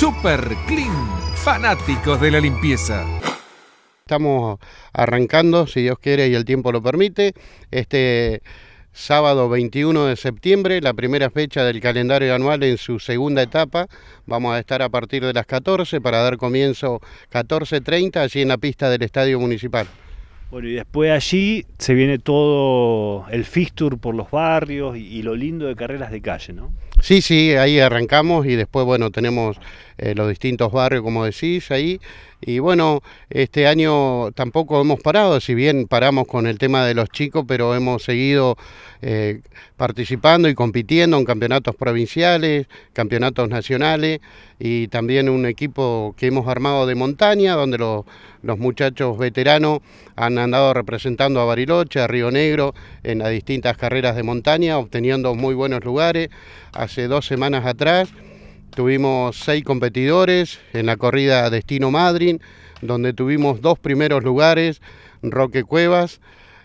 Super Clean, fanáticos de la limpieza. Estamos arrancando, si Dios quiere y el tiempo lo permite, este sábado 21 de septiembre, la primera fecha del calendario anual en su segunda etapa. Vamos a estar a partir de las 14 para dar comienzo 14.30 allí en la pista del Estadio Municipal. Bueno, y después allí se viene todo el Fistur por los barrios y, lo lindo de carreras de calle, ¿no? Sí, sí, ahí arrancamos y después, bueno, tenemos eh, los distintos barrios, como decís, ahí. Y bueno, este año tampoco hemos parado, si bien paramos con el tema de los chicos, pero hemos seguido eh, participando y compitiendo en campeonatos provinciales, campeonatos nacionales y también un equipo que hemos armado de montaña, donde los los muchachos veteranos han andado representando a Bariloche, a Río Negro, en las distintas carreras de montaña, obteniendo muy buenos lugares. Hace dos semanas atrás tuvimos seis competidores en la corrida Destino Madrin, donde tuvimos dos primeros lugares, Roque Cuevas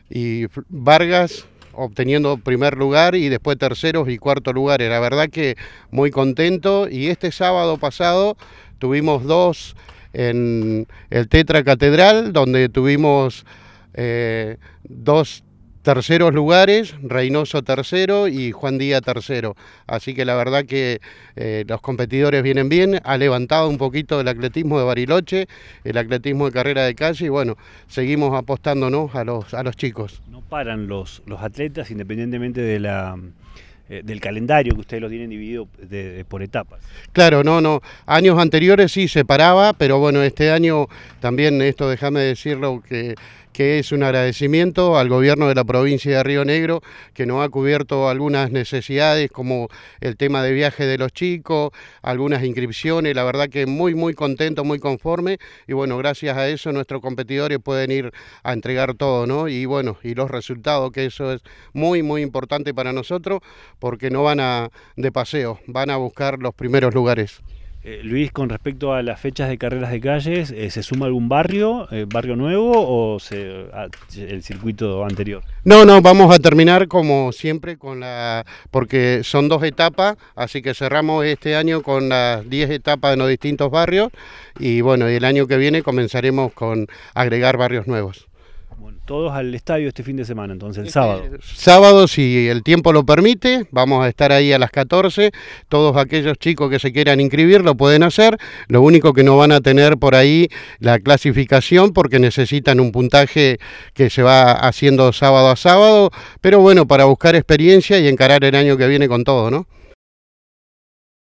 y Vargas, obteniendo primer lugar y después terceros y cuarto lugares. La verdad que muy contento y este sábado pasado Tuvimos dos en el Tetra Catedral, donde tuvimos eh, dos terceros lugares, Reynoso tercero y Juan Díaz tercero. Así que la verdad que eh, los competidores vienen bien, ha levantado un poquito el atletismo de Bariloche, el atletismo de carrera de calle y bueno, seguimos apostándonos a los, a los chicos. No paran los, los atletas independientemente de la eh, del calendario que ustedes lo tienen dividido por etapas. Claro, no, no. Años anteriores sí se paraba, pero bueno, este año también, esto déjame decirlo, que que es un agradecimiento al gobierno de la provincia de Río Negro que nos ha cubierto algunas necesidades como el tema de viaje de los chicos, algunas inscripciones, la verdad que muy muy contento, muy conforme y bueno, gracias a eso nuestros competidores pueden ir a entregar todo, ¿no? Y bueno, y los resultados, que eso es muy muy importante para nosotros porque no van a de paseo, van a buscar los primeros lugares. Eh, Luis, con respecto a las fechas de carreras de calles, eh, ¿se suma algún barrio, eh, barrio nuevo o ah, el circuito anterior? No, no, vamos a terminar como siempre con la, porque son dos etapas, así que cerramos este año con las 10 etapas en los distintos barrios y bueno, y el año que viene comenzaremos con agregar barrios nuevos. Bueno, todos al estadio este fin de semana, entonces el sábado. Sábado, si el tiempo lo permite, vamos a estar ahí a las 14. Todos aquellos chicos que se quieran inscribir lo pueden hacer. Lo único que no van a tener por ahí la clasificación porque necesitan un puntaje que se va haciendo sábado a sábado. Pero bueno, para buscar experiencia y encarar el año que viene con todo, ¿no?